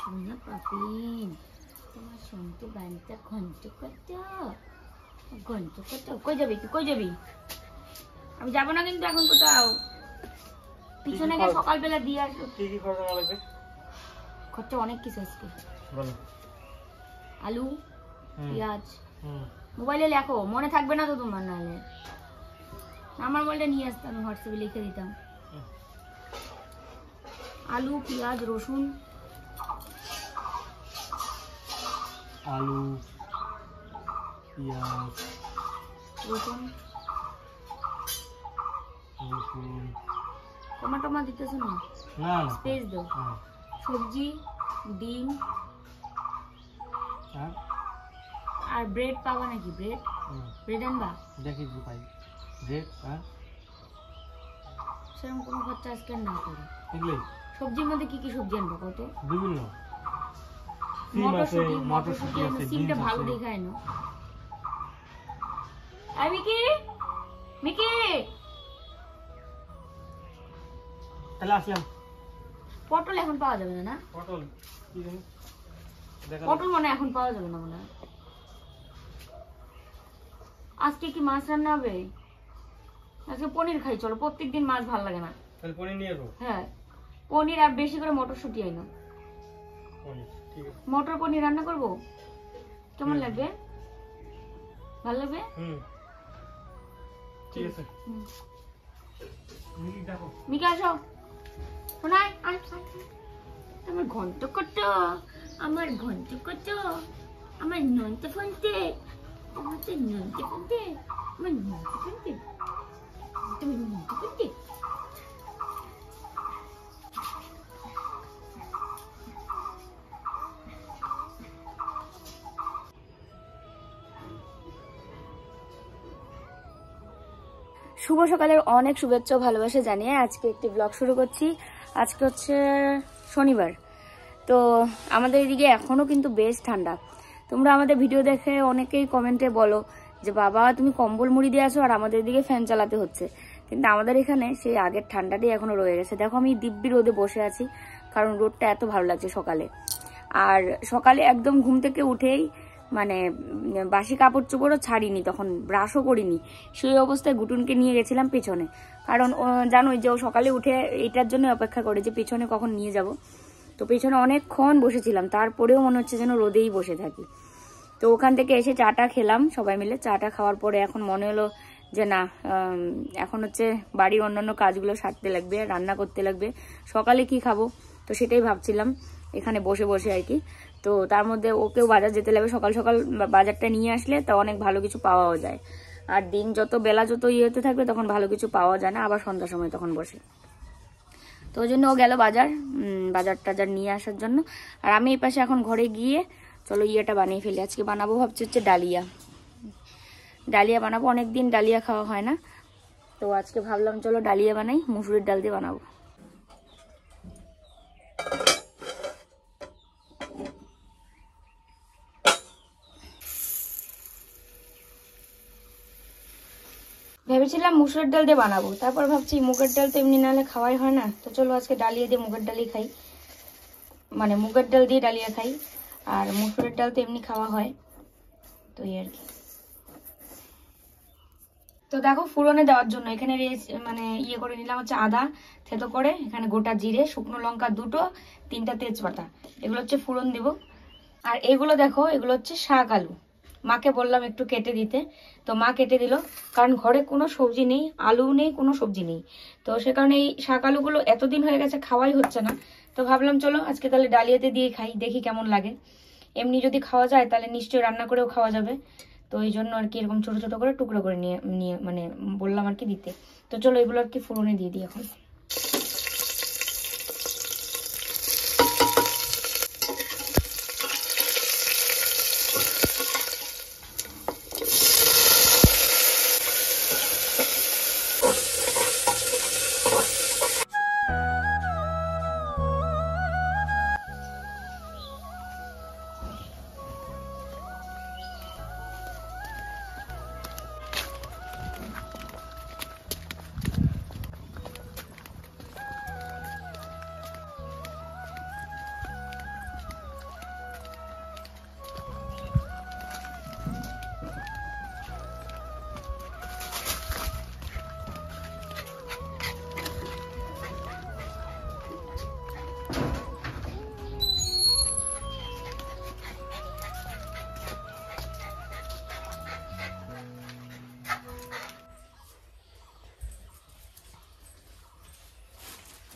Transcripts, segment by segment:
শুনো পাপিন তোমার শুনতে বাড়িটা ঘন্ট কত ঘন্ট কত কই যাবি তুই কই যাবি আমি যাবো না কিন্তু এখন কোথাও পিছনে গিয়ে সকালবেলা দিয়ে আসবো কি কি খরচা লাগবে অনেক কিছু আসবে বলো আলু পেঁয়াজ মোবাইলে লেখো মনে থাকবে না তো তোমার নাহলে আমার মোবাইলটা নিয়ে আসতাম হোয়াটসঅ্যাপে লিখে দিতাম আলু পেঁয়াজ রসুন আলু পেঁয়াজ রসুন রসুন টমা টমা দিতেছো না না স্পেস দাও হ্যাঁ। সবজি ডিম আর হ্যাঁ। আর ব্রেড পাবা নাকি ব্রেড ব্রেড আনবা দেখি যদি পাই ব্রেড আর হ্যাঁ। সেরকম কোনো খরচা আজকে না করে এগুলোই সবজির মধ্যে কি কি সবজি আনবা কত বিভিন্ন সিমটা ভালো দেখায় না আর মিকি মিকি পটল এখন পাওয়া যাবে না পটল পটল মনে এখন পাওয়া যাবে না মনে আজকে কি মাছ রান্না হবে আজকে পনির খাই চলো প্রত্যেকদিন মাছ ভাল লাগে না পনির নিয়ে হ্যাঁ পনির আর বেশি করে মটরশুঁটি আইনো পনির মটর পনির রান্না করব কেমন লাগবে ভালো লাগবে আমার ঘন্ট কত আমার ঘন্ট কত আমার নন্তে ফন্তে আমার তো ফন্তে আমার নন্তে ফন্তে তুমি নন্তে ফন্তে শুভ সকালের অনেক শুভেচ্ছা ভালোবাসা জানিয়ে আজকে একটি ব্লগ শুরু করছি আজকে হচ্ছে শনিবার তো আমাদের এদিকে এখনও কিন্তু বেশ ঠান্ডা তোমরা আমাদের ভিডিও দেখে অনেকেই কমেন্টে বলো যে বাবা তুমি কম্বল মুড়ি দিয়ে আসো আর আমাদের এদিকে ফ্যান চালাতে হচ্ছে কিন্তু আমাদের এখানে সেই আগের ঠান্ডাটি এখনও রয়ে গেছে দেখো আমি দিব্যি রোদে বসে আছি কারণ রোদটা এত ভালো লাগছে সকালে আর সকালে একদম ঘুম থেকে উঠেই মানে বাসি কাপড় চোপড়ও ছাড়িনি তখন ব্রাশও করিনি সেই অবস্থায় গুটুনকে নিয়ে গেছিলাম পেছনে কারণ জানোই যে ও সকালে উঠে এটার জন্য অপেক্ষা করে যে পেছনে কখন নিয়ে যাব তো পেছনে অনেকক্ষণ বসেছিলাম তারপরেও মনে হচ্ছে যেন রোদেই বসে থাকি তো ওখান থেকে এসে চাটা খেলাম সবাই মিলে চাটা খাওয়ার পরে এখন মনে হলো যে না এখন হচ্ছে বাড়ির অন্যান্য কাজগুলো সারতে লাগবে রান্না করতে লাগবে সকালে কি খাবো তো সেটাই ভাবছিলাম এখানে বসে বসে আর কি তো তার মধ্যে ওকেও বাজার যেতে লাগবে সকাল সকাল বাজারটা নিয়ে আসলে তা অনেক ভালো কিছু পাওয়াও যায় আর দিন যত বেলা যত ইয়ে হতে থাকবে তখন ভালো কিছু পাওয়া যায় না আবার সন্ধ্যার সময় তখন বসে তো ওই জন্য ও গেল বাজার বাজার টাজার নিয়ে আসার জন্য আর আমি এই পাশে এখন ঘরে গিয়ে চলো ইয়েটা বানিয়ে ফেলি আজকে বানাবো ভাবছি হচ্ছে ডালিয়া ডালিয়া বানাবো অনেক দিন ডালিয়া খাওয়া হয় না তো আজকে ভাবলাম চলো ডালিয়া বানাই মুসুরির ডাল দিয়ে বানাবো ভেবেছিলাম মুসুরের ডাল দিয়ে বানাবো তারপর ভাবছি মুগের ডাল তো এমনি নাহলে খাওয়াই হয় না তো চলো আজকে ডালিয়ে দিয়ে মুগের ডালই খাই মানে মুগের ডাল দিয়ে ডালিয়া খাই আর মুসুরের ডাল তো এমনি খাওয়া হয় তো এই আর কি তো দেখো ফুরনে দেওয়ার জন্য এখানে মানে ইয়ে করে নিলাম হচ্ছে আদা থেতো করে এখানে গোটা জিরে শুকনো লঙ্কা দুটো তিনটা তেজপাতা এগুলো হচ্ছে ফুরন দেব আর এগুলো দেখো এগুলো হচ্ছে শাক আলু মাকে বললাম একটু কেটে দিতে তো মা কেটে দিল কারণ ঘরে কোনো সবজি নেই আলু নেই কোনো সবজি নেই তো সে কারণে এই শাক আলুগুলো এতদিন হয়ে গেছে খাওয়াই হচ্ছে না তো ভাবলাম চলো আজকে তাহলে ডালিয়াতে দিয়ে খাই দেখি কেমন লাগে এমনি যদি খাওয়া যায় তাহলে নিশ্চয়ই রান্না করেও খাওয়া যাবে তো এই জন্য আর কি এরকম ছোটো ছোটো করে টুকরো করে নিয়ে নিয়ে মানে বললাম আর কি দিতে তো চলো এগুলো আর কি ফুরনে দিয়ে দিই এখন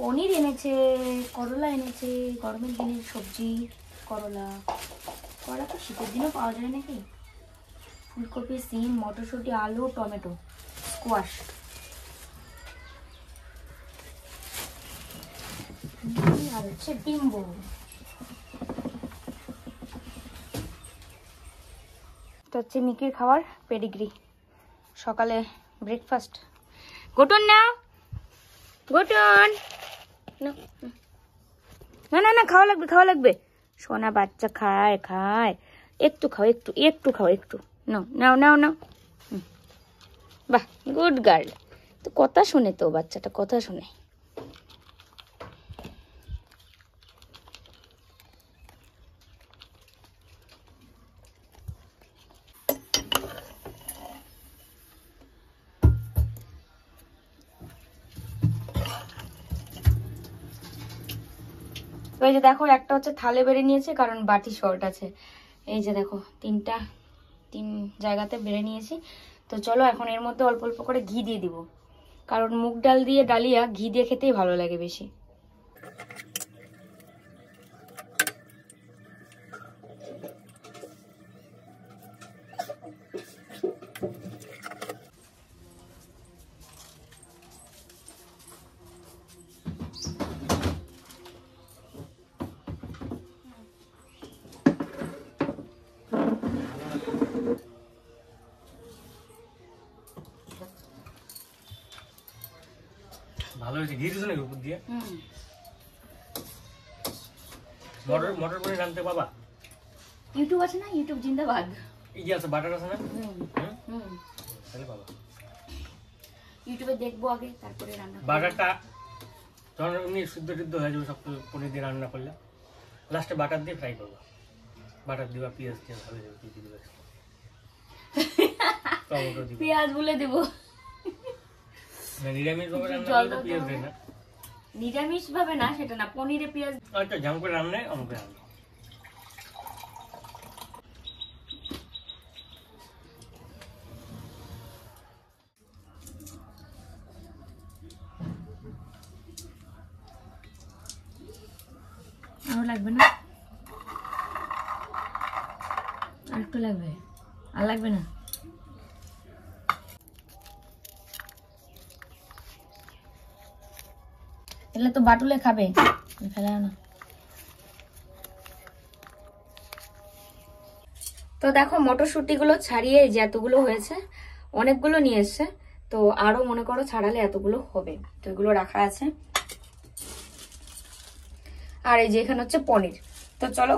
পনির এনেছে করলা এনেছে গরমের দিনে সবজি করলা করলা তো শীতের দিনও পাওয়া যায় নাকি ফুলকপি সিম মটরশুঁটি আলু টমেটো স্কোয়াশ আর হচ্ছে ডিম্বো হচ্ছে মিকির খাওয়ার পেডিগ্রি সকালে ব্রেকফাস্ট গোটন না গোটন না না না না খাওয়া লাগবে খাওয়া লাগবে সোনা বাচ্চা খায় খায় একটু খাও একটু একটু খাও একটু নাও নাও নাও নাও বাহ গুড গার্ল তো কথা শোনে তো বাচ্চাটা কথা শোনে এই যে দেখো একটা হচ্ছে থালে বেড়ে নিয়েছে কারণ বাটি শর্ট আছে এই যে দেখো তিনটা তিন জায়গাতে বেড়ে নিয়েছি তো চলো এখন এর মধ্যে অল্প অল্প করে ঘি দিয়ে দিব কারণ মুগ ডাল দিয়ে ডালিয়া ঘি দিয়ে খেতেই ভালো লাগে বেশি ভালো হয়েছে ঘি দিছো নাকি উপর দিয়ে মটর মটর পনির আনতে বাবা ইউটিউব আছে না ইউটিউব জিন্দাবাদ এই যে আছে বাটার আছে না হুম তাহলে বাবা ইউটিউবে দেখবো আগে তারপরে রান্না বাটারটা যখন এমনি শুদ্ধ টিদ্ধ হয়ে যাবে সব পনির দিয়ে রান্না করলে লাস্টে বাটার দিয়ে ফ্রাই করবো বাটার দিবা পেঁয়াজ দিয়ে ভালো যাবে পেঁয়াজ ভুলে দেবো নিরামিষ ভাবে না সেটা না পনিরে পেঁয়াজ আচ্ছা জাম করে রান্নায় রান্না বাটুলে খাবে ফেলে না তো দেখো গুলো ছাড়িয়ে যে এতগুলো হয়েছে অনেকগুলো নিয়ে এসছে তো আরও মনে করো ছাড়ালে এতগুলো হবে তো এগুলো রাখা আছে আর এই যে এখানে হচ্ছে পনির তো চলো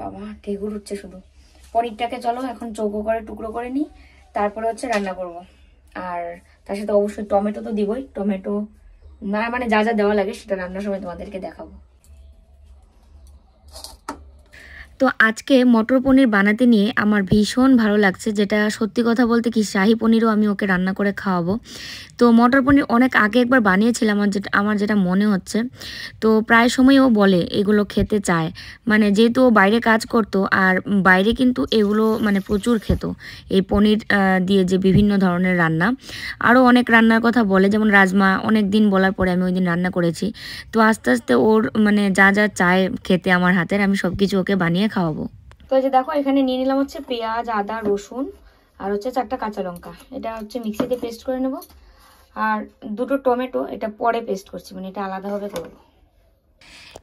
বাবা ঠেগুর হচ্ছে শুধু পনিরটাকে চলো এখন চৌকো করে টুকরো করে নিই তারপরে হচ্ছে রান্না করব আর তার সাথে অবশ্যই টমেটো তো দিবই টমেটো না মানে যা যা দেওয়া লাগে সেটা রান্নার সময় তোমাদেরকে দেখাবো তো আজকে মটর পনির বানাতে নিয়ে আমার ভীষণ ভালো লাগছে যেটা সত্যি কথা বলতে কি শাহি পনিরও আমি ওকে রান্না করে খাওয়াবো তো মটর পনির অনেক আগে একবার বানিয়েছিলাম আমার যেটা আমার যেটা মনে হচ্ছে তো প্রায় সময় ও বলে এগুলো খেতে চায় মানে যেহেতু ও বাইরে কাজ করতো আর বাইরে কিন্তু এগুলো মানে প্রচুর খেত এই পনির দিয়ে যে বিভিন্ন ধরনের রান্না আরও অনেক রান্নার কথা বলে যেমন রাজমা অনেক দিন বলার পরে আমি ওই দিন রান্না করেছি তো আস্তে আস্তে ওর মানে যা যা চায় খেতে আমার হাতের আমি সব কিছু ওকে বানিয়ে খাওয়াবো তো যে দেখো এখানে নিয়ে নিলাম হচ্ছে পেঁয়াজ আদা রসুন আর হচ্ছে চারটা কাঁচা লঙ্কা এটা হচ্ছে মিক্সিতে পেস্ট করে নেব আর দুটো টমেটো এটা পরে পেস্ট করছি মানে এটা আলাদাভাবে করবো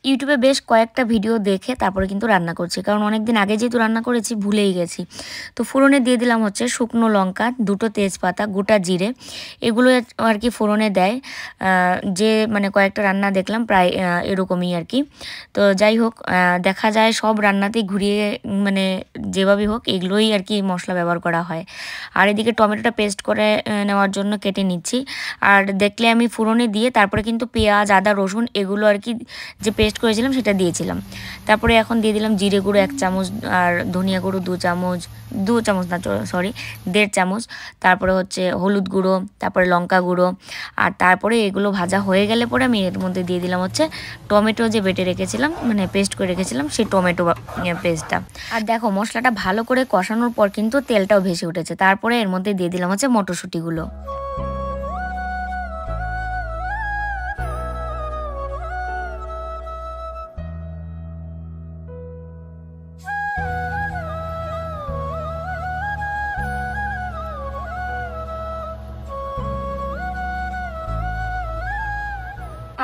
ইউটিউবে বেশ কয়েকটা ভিডিও দেখে তারপরে কিন্তু রান্না করছি কারণ অনেক দিন আগে যেহেতু রান্না করেছি ভুলেই গেছি তো ফোড়নে দিয়ে দিলাম হচ্ছে শুকনো লঙ্কা দুটো তেজপাতা গোটা জিরে এগুলো আর কি ফোড়নে দেয় যে মানে কয়েকটা রান্না দেখলাম প্রায় এরকমই আর কি তো যাই হোক দেখা যায় সব রান্নাতেই ঘুরিয়ে মানে যেভাবেই হোক এগুলোই আর কি মশলা ব্যবহার করা হয় আর এদিকে টমেটোটা পেস্ট করে নেওয়ার জন্য কেটে নিচ্ছি আর দেখলে আমি ফোড়নে দিয়ে তারপরে কিন্তু পেঁয়াজ আদা রসুন এগুলো আর কি যে পেস্ট পেস্ট করেছিলাম সেটা দিয়েছিলাম তারপরে এখন দিয়ে দিলাম জিরে গুঁড়ো এক চামচ আর ধনিয়া গুঁড়ো দু চামচ দু চামচ না সরি দেড় চামচ তারপরে হচ্ছে হলুদ গুঁড়ো তারপরে লঙ্কা গুঁড়ো আর তারপরে এগুলো ভাজা হয়ে গেলে পরে আমি এর মধ্যে দিয়ে দিলাম হচ্ছে টমেটো যে বেটে রেখেছিলাম মানে পেস্ট করে রেখেছিলাম সেই টমেটো ইয়ে পেস্টটা আর দেখো মশলাটা ভালো করে কষানোর পর কিন্তু তেলটাও ভেসে উঠেছে তারপরে এর মধ্যে দিয়ে দিলাম হচ্ছে মটরশুঁটিগুলো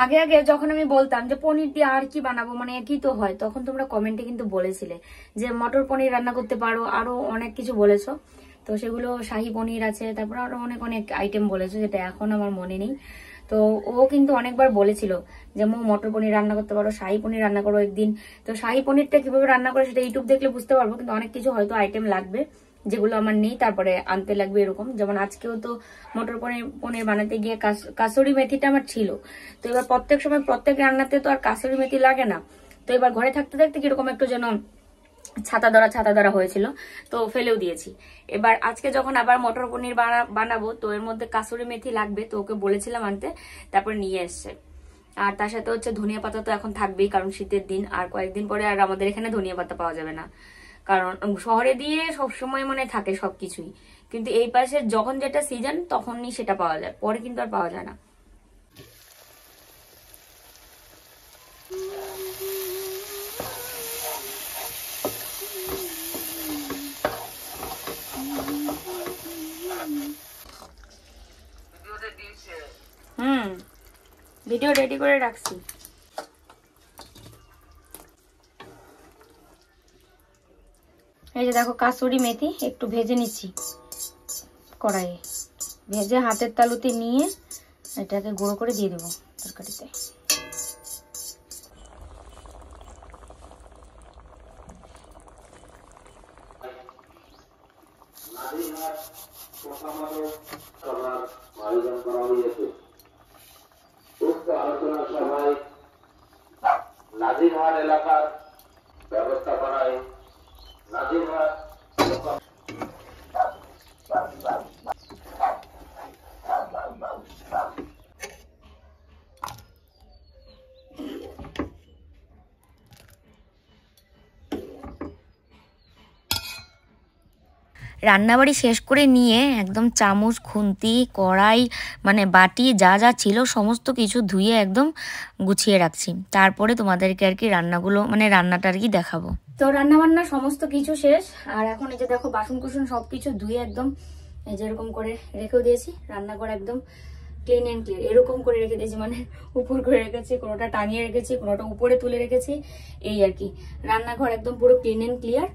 আগে আগে যখন আমি বলতাম যে পনির দিয়ে আর কি বানাবো মানে কি তো হয় তখন তোমরা কমেন্টে কিন্তু বলেছিলে যে মটর পনির রান্না করতে পারো আরো অনেক কিছু বলেছো তো সেগুলো শাহি পনির আছে তারপর আরো অনেক অনেক আইটেম বলেছো যেটা এখন আমার মনে নেই তো ও কিন্তু অনেকবার বলেছিল যে মো মটর পনির রান্না করতে পারো শাহি পনির রান্না করো একদিন তো শাহি পনিরটা কিভাবে রান্না করে সেটা ইউটিউব দেখলে বুঝতে পারবো কিন্তু অনেক কিছু হয়তো আইটেম লাগবে যেগুলো আমার নেই তারপরে আনতে লাগবে এরকম যেমন আজকেও তো মটর পনির পনির বানাতে গিয়ে কাসুরি মেথিটা আমার ছিল তো এবার প্রত্যেক সময় প্রত্যেক রান্নাতে তো আর কাসুরি মেথি লাগে না তো এবার ঘরে থাকতে থাকতে কিরকম একটু যেন ছাতা ধরা ছাতা ধরা হয়েছিল তো ফেলেও দিয়েছি এবার আজকে যখন আবার মটর পনির বানাবো তো এর মধ্যে কাসুরি মেথি লাগবে তো ওকে বলেছিলাম আনতে তারপর নিয়ে এসছে আর তার সাথে হচ্ছে ধনিয়া পাতা তো এখন থাকবেই কারণ শীতের দিন আর কয়েকদিন পরে আর আমাদের এখানে ধনিয়া পাতা পাওয়া যাবে না কারণ শহরে দিয়ে সবসময় মনে থাকে সবকিছুই কিন্তু এই পাশে যখন যেটা সিজন তখনই সেটা পাওয়া যায় পরে কিন্তু আর পাওয়া যায় না হুম ভিডিও রেডি করে রাখছি এই যে দেখো কাসুরি মেথি একটু ভেজে নিচ্ছি কড়াইয়ে ভেজে হাতের তালুতে নিয়ে এটাকে গুঁড়ো করে দিয়ে দেবো তরকারিতে নাজিরহাট এলাকার ব্যবস্থাপনায় 那就是。রান্নাবাড়ি শেষ করে নিয়ে একদম চামচ খুন্তি কড়াই মানে বাটি যা যা ছিল সমস্ত কিছু ধুয়ে একদম গুছিয়ে রাখছি তারপরে তোমাদেরকে আর কি রান্নাগুলো মানে রান্নাটা আর কি দেখাবো তো রান্নাবান্না সমস্ত কিছু শেষ আর এখন এই যে দেখো বাসন কুসন সব কিছু ধুয়ে একদম এই যেরকম করে রেখেও দিয়েছি রান্নাঘর একদম ক্লিন অ্যান্ড ক্লিয়ার এরকম করে রেখে দিয়েছি মানে উপর করে রেখেছি কোনোটা টানিয়ে রেখেছি কোনোটা উপরে তুলে রেখেছি এই আর কি রান্নাঘর একদম পুরো ক্লিন অ্যান্ড ক্লিয়ার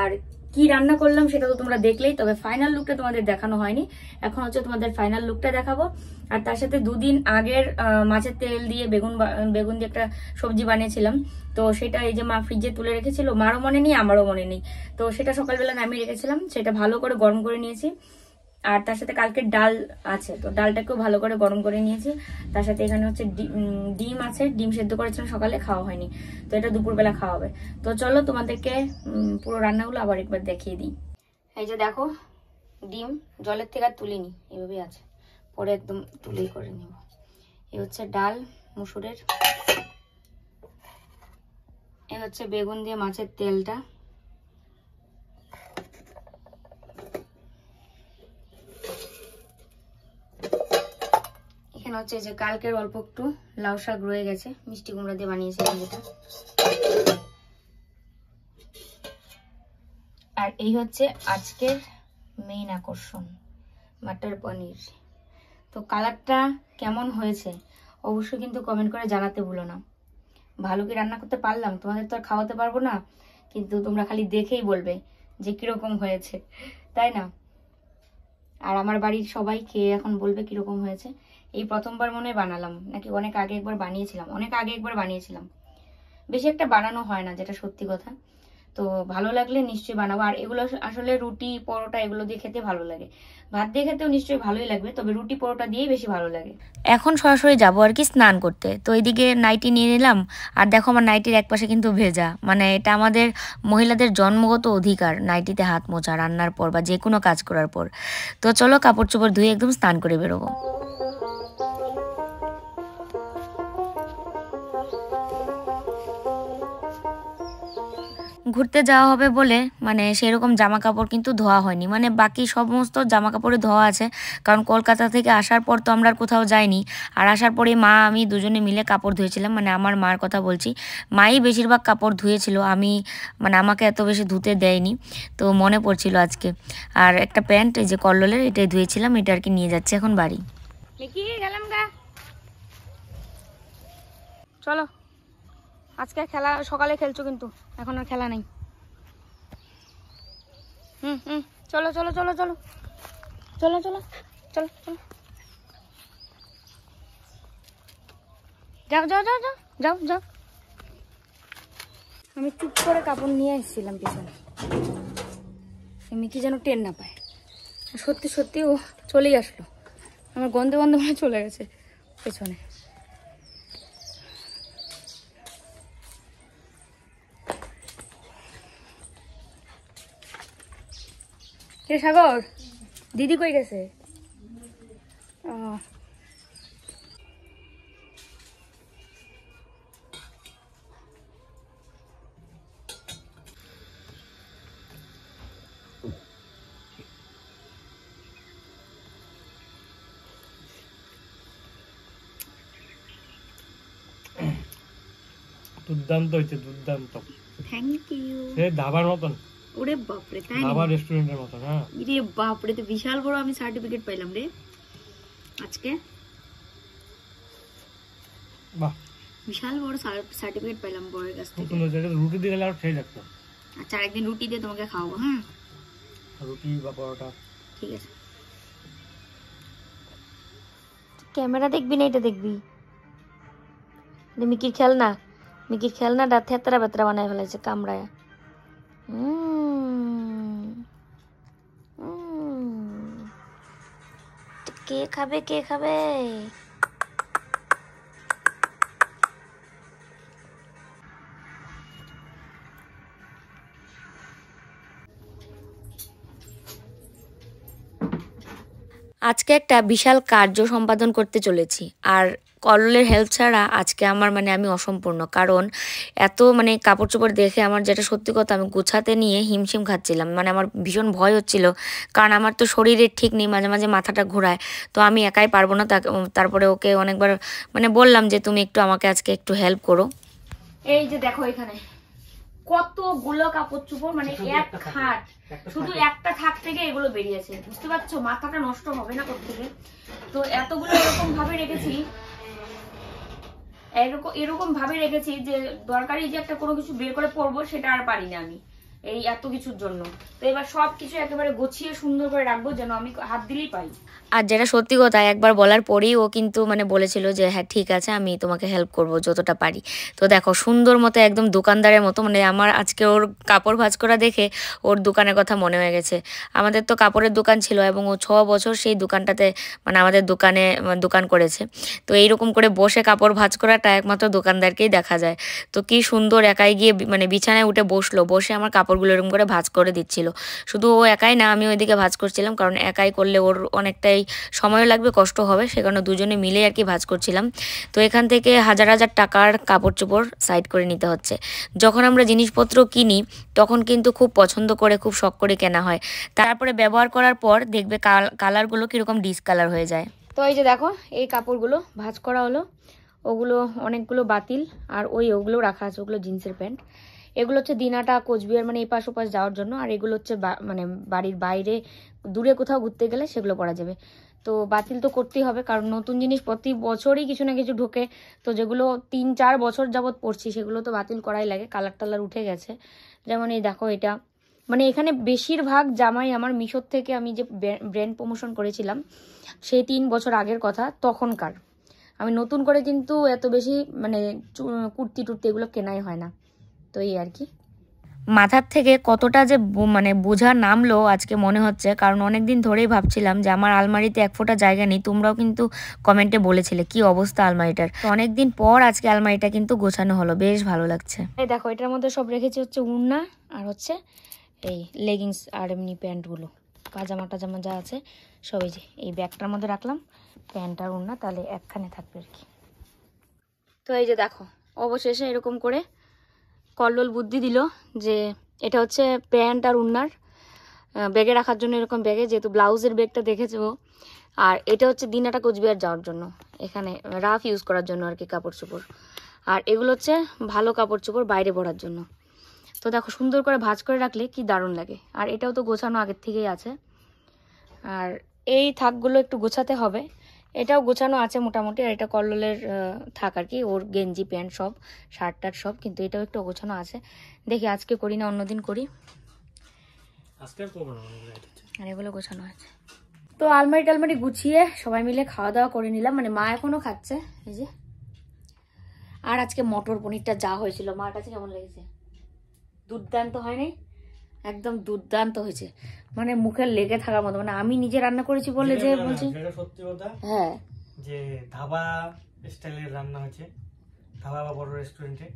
আর কি রান্না করলাম সেটা তো তোমরা দেখলেই তবে ফাইনাল লুকটা তোমাদের দেখানো হয়নি এখন হচ্ছে তোমাদের ফাইনাল লুকটা দেখাবো আর তার সাথে দুদিন আগের মাছের তেল দিয়ে বেগুন বেগুন দিয়ে একটা সবজি বানিয়েছিলাম তো সেটা এই যে মা ফ্রিজে তুলে রেখেছিল মারও মনে নেই আমারও মনে নেই তো সেটা সকালবেলা নামিয়ে রেখেছিলাম সেটা ভালো করে গরম করে নিয়েছি আর তার সাথে কালকে ডাল আছে তো ডালটাকেও ভালো করে গরম করে নিয়েছি তার সাথে এখানে হচ্ছে ডিম আছে ডিম সেদ্ধ করেছিলাম সকালে খাওয়া হয়নি তো এটা দুপুরবেলা খাওয়া হবে তো চলো তোমাদেরকে পুরো রান্নাগুলো আবার একবার দেখিয়ে দিই এই যে দেখো ডিম জলের থেকে আর তুলিনি এভাবেই আছে পরে একদম তুলেই করে নেব এই হচ্ছে ডাল মুসুরের এ হচ্ছে বেগুন দিয়ে মাছের তেলটা এখানে হচ্ছে যে কালকের অল্প একটু লাউ শাক রয়ে গেছে মিষ্টি কুমড়া দিয়ে বানিয়েছিলাম যেটা আর এই হচ্ছে আজকের মেইন আকর্ষণ মাটার পনির তো কালারটা কেমন হয়েছে অবশ্যই কিন্তু কমেন্ট করে জানাতে ভুলো না ভালো কি রান্না করতে পারলাম তোমাদের তো আর খাওয়াতে পারবো না কিন্তু তোমরা খালি দেখেই বলবে যে কীরকম হয়েছে তাই না আর আমার বাড়ির সবাই খেয়ে এখন বলবে কীরকম হয়েছে এই প্রথমবার মনে বানালাম নাকি অনেক আগে একবার বানিয়েছিলাম অনেক আগে একবার বানিয়েছিলাম বেশি একটা বানানো হয় না যেটা সত্যি কথা তো ভালো লাগলে নিশ্চয়ই বানাবো আর এগুলো আসলে রুটি পরোটা এগুলো দিয়ে খেতে ভালো লাগে ভাত দিয়ে খেতেও নিশ্চয়ই ভালোই লাগবে তবে রুটি পরোটা দিয়েই বেশি ভালো লাগে এখন সরাসরি যাব আর কি স্নান করতে তো এদিকে নাইটি নিয়ে নিলাম আর দেখো আমার নাইটির একপাশে কিন্তু ভেজা মানে এটা আমাদের মহিলাদের জন্মগত অধিকার নাইটিতে হাত মোছা রান্নার পর বা যে কোনো কাজ করার পর তো চলো কাপড় চোপড় ধুয়ে একদম স্নান করে বেরোবো ঘুরতে যাওয়া হবে বলে মানে সেরকম জামা কাপড় কিন্তু ধোয়া হয়নি মানে বাকি সমস্ত জামা কাপড়ে ধোয়া আছে কারণ কলকাতা থেকে আসার পর তো আমরা আর কোথাও যাইনি আর আসার পরে মা আমি দুজনে মিলে কাপড় ধুয়েছিলাম মানে আমার মার কথা বলছি মাই বেশিরভাগ কাপড় ধুয়েছিল আমি মানে আমাকে এত বেশি ধুতে দেয়নি তো মনে পড়ছিল আজকে আর একটা প্যান্ট এই যে কল্লোলের এটাই ধুয়েছিলাম এটা আর কি নিয়ে যাচ্ছে এখন বাড়ি গেলাম গা চলো আজকে খেলা সকালে খেলছো কিন্তু এখন আর খেলা নেই হুম হুম চলো চলো চলো চলো চলো চলো চলো চলো যাও যাও যাও যাও যাও যাও আমি চুপ করে কাপড় নিয়ে এসেছিলাম পিছনে মিকি যেন টেন না পায় সত্যি সত্যি ও চলেই আসলো আমার গন্ধে গন্ধে মনে চলে গেছে পেছনে কে সাগর দিদি কই গেছে দুর্দান্ত হয়েছে দুর্দান্ত ধাবার মতন ওরে বাপরে তাই বাবা রেস্টুরেন্টের মতো হ্যাঁ রে বাপরে তো বিশাল বড় আমি সার্টিফিকেট পাইলাম রে আজকে বাহ বিশাল বড় সার্টিফিকেট পেলাম বড়ের কাছ থেকে সুন্দর জায়গা রুটি দিয়ে আর খেয়ে লাগতো আচ্ছা একদিন রুটি দিয়ে তোমাকে খাওয়াবো হ্যাঁ রুটি বা পরোটা ঠিক আছে ক্যামেরা দেখবি না এটা দেখবি মিকির খেলনা মিকির খেলনাটা থেতরা বেতরা বানায় ফেলেছে কামড়ায় হম কে খাবে কে খাবে আজকে একটা বিশাল কার্য সম্পাদন করতে চলেছি আর কললের হেল্প ছাড়া আজকে আমার মানে আমি অসম্পূর্ণ কারণ এত মানে কাপড় চোপড় দেখে আমার যেটা সত্যি কথা আমি গুছাতে নিয়ে হিমশিম খাচ্ছিলাম মানে আমার ভীষণ ভয় হচ্ছিল কারণ আমার তো শরীরের ঠিক নেই মাঝে মাঝে মাথাটা ঘোরায় তো আমি একাই পারবো না তারপরে ওকে অনেকবার মানে বললাম যে তুমি একটু আমাকে আজকে একটু হেল্প করো এই যে দেখো এখানে কতগুলো কাপড় চোপড় মানে এক খাট শুধু একটা খাট থেকে এগুলো বেরিয়েছে বুঝতে পারছো মাথাটা নষ্ট হবে না থেকে তো এতগুলো এরকম ভাবে রেখেছি এরকম এরকম ভাবে রেখেছি যে দরকারি যে একটা কোনো কিছু বের করে পড়বো সেটা আর পারি না আমি এই এত কিছুর জন্য তো এবার সব কিছু একেবারে গুছিয়ে সুন্দর করে রাখবো যেন আমি হাত দিলেই পাই আর যেটা সত্যি কথা একবার বলার পরেই ও কিন্তু মানে বলেছিল যে হ্যাঁ ঠিক আছে আমি তোমাকে হেল্প করব যতটা পারি তো দেখো সুন্দর মতো একদম দোকানদারের মতো মানে আমার আজকে ওর কাপড় ভাজ করা দেখে ওর দোকানের কথা মনে হয়ে গেছে আমাদের তো কাপড়ের দোকান ছিল এবং ও ছ বছর সেই দোকানটাতে মানে আমাদের দোকানে দোকান করেছে তো এইরকম করে বসে কাপড় ভাজ করাটা একমাত্র দোকানদারকেই দেখা যায় তো কি সুন্দর একাই গিয়ে মানে বিছানায় উঠে বসলো বসে আমার কাপড় পাঁপড়গুলো এরকম করে ভাজ করে দিচ্ছিল শুধু ও একাই না আমি ওইদিকে ভাজ করছিলাম কারণ একাই করলে ওর অনেকটাই সময় লাগবে কষ্ট হবে সে কারণে দুজনে মিলেই আর কি ভাজ করছিলাম তো এখান থেকে হাজার হাজার টাকার কাপড় চোপড় সাইড করে নিতে হচ্ছে যখন আমরা জিনিসপত্র কিনি তখন কিন্তু খুব পছন্দ করে খুব শখ করে কেনা হয় তারপরে ব্যবহার করার পর দেখবে কালারগুলো কীরকম ডিসকালার হয়ে যায় তো এই যে দেখো এই কাপড়গুলো ভাজ করা হলো ওগুলো অনেকগুলো বাতিল আর ওই ওগুলো রাখা আছে ওগুলো জিন্সের প্যান্ট এগুলো হচ্ছে দিনাটা কোচবিহার মানে এই পাশ ওপাশ যাওয়ার জন্য আর এগুলো হচ্ছে মানে বাড়ির বাইরে দূরে কোথাও ঘুরতে গেলে সেগুলো পরা যাবে তো বাতিল তো করতেই হবে কারণ নতুন জিনিস প্রতি বছরই কিছু না কিছু ঢোকে তো যেগুলো তিন চার বছর যাবত পড়ছি সেগুলো তো বাতিল করাই লাগে কালার টালার উঠে গেছে যেমন এই দেখো এটা মানে এখানে বেশিরভাগ জামাই আমার মিশোর থেকে আমি যে ব্র্যান্ড প্রমোশন করেছিলাম সেই তিন বছর আগের কথা তখনকার আমি নতুন করে কিন্তু এত বেশি মানে কুর্তি টুর্তি এগুলো কেনাই হয় না তো এই আর কি মাথার থেকে কতটা যে মানে বোঝা নামলো আজকে মনে হচ্ছে কারণ অনেক দিন ধরেই ভাবছিলাম যে আমার আলমারিতে এক ফোঁটা জায়গা নেই তোমরাও কিন্তু কমেন্টে বলেছিলে কি অবস্থা আলমারিটার অনেক দিন পর আজকে আলমারিটা কিন্তু গোছানো হলো বেশ ভালো লাগছে এই দেখো এটার মধ্যে সব রেখেছি হচ্ছে উন্না আর হচ্ছে এই লেগিংস আর এমনি প্যান্টগুলো পাজামা টাজামা যা আছে সবই যে এই ব্যাগটার মধ্যে রাখলাম প্যান্ট আর উন্না তাহলে একখানে থাকবে আর কি তো এই যে দেখো অবশেষে এরকম করে কল্লোল বুদ্ধি দিল যে এটা হচ্ছে প্যান্ট আর উন্নার ব্যাগে রাখার জন্য এরকম ব্যাগে যেহেতু ব্লাউজের ব্যাগটা দেখেছো আর এটা হচ্ছে দিনাটা কোচবিহার যাওয়ার জন্য এখানে রাফ ইউজ করার জন্য আর কি কাপড় চোপড় আর এগুলো হচ্ছে ভালো কাপড় চোপড় বাইরে পরার জন্য তো দেখো সুন্দর করে ভাজ করে রাখলে কি দারুণ লাগে আর এটাও তো গোছানো আগের থেকেই আছে আর এই থাকগুলো একটু গোছাতে হবে এটাও গোছানো আছে মোটামুটি আর এটা কল্লোলের থাক আর কি ওর গেঞ্জি প্যান্ট সব শার্ট টার্ট সব কিন্তু এটাও একটু গোছানো আছে দেখি আজকে করি না অন্যদিন করি আর এগুলো গোছানো আছে তো আলমারি টালমারি গুছিয়ে সবাই মিলে খাওয়া দাওয়া করে নিলাম মানে মা এখনও খাচ্ছে এই যে আর আজকে মটর পনিরটা যা হয়েছিল মার কাছে কেমন লেগেছে দুর্দান্ত হয়নি একদম দুর্দান্ত হয়েছে মানে মুখে লেগে থাকার মতো মানে আমি নিজে রান্না করেছি বলে যে বলছি সত্যি কথা হ্যাঁ যে ধাবা স্টাইলের রান্না হয়েছে ধাবা বা বড় রেস্টুরেন্টে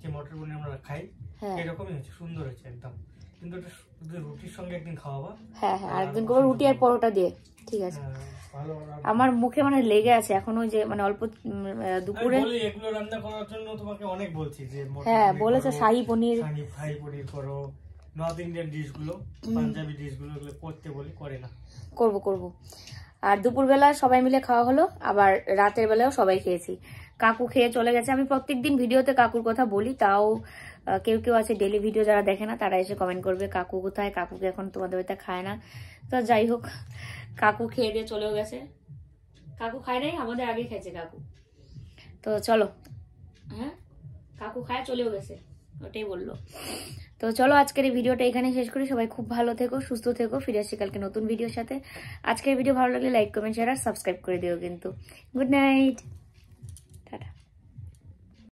যে মটর পনির আমরা খাই হ্যাঁ। এরকমই হচ্ছে সুন্দর হয়েছে একদম কিন্তু রুটির সঙ্গে একদিন খাওয়াবা হ্যাঁ হ্যাঁ একদিন করবো রুটি আর পরোটা দিয়ে ঠিক আছে হ্যাঁ, আমার মুখে মানে লেগে আছে এখন ওই যে মানে অল্প দুপুরে এগুলো রান্না করার জন্য তোমাকে অনেক বলছি যে হ্যাঁ বলেছে শাহি পনির শাহি পনির করো নর্থ ইন্ডিয়ান ডিশগুলো পাঞ্জাবি ডিশগুলো করতে বলি করে না করব করব আর দুপুরবেলা সবাই মিলে খাওয়া হলো আবার রাতের বেলাও সবাই খেয়েছি কাকু খেয়ে চলে গেছে আমি প্রত্যেকদিন ভিডিওতে কাকুর কথা বলি তাও কেউ কেউ আছে ডেলি ভিডিও যারা দেখে না তারা এসে কমেন্ট করবে কাকু কোথায় কাকুকে এখন তোমাদের বাড়িতে খায় না তো যাই হোক কাকু খেয়ে দিয়ে চলেও গেছে কাকু খায় নাই আমাদের আগে খেয়েছে কাকু তো চলো হ্যাঁ কাকু খায় চলেও গেছে ওটাই বললো তো চলো আজকের এই ভিডিওটা এখানে শেষ করি সবাই খুব ভালো থেকো সুস্থ থেকো ফিরে আসি কালকে নতুন ভিডিওর সাথে আজকের ভিডিও ভালো লাগলে লাইক কমেন্ট শেয়ার আর সাবস্ক্রাইব করে দিও কিন্তু গুড নাইট টাটা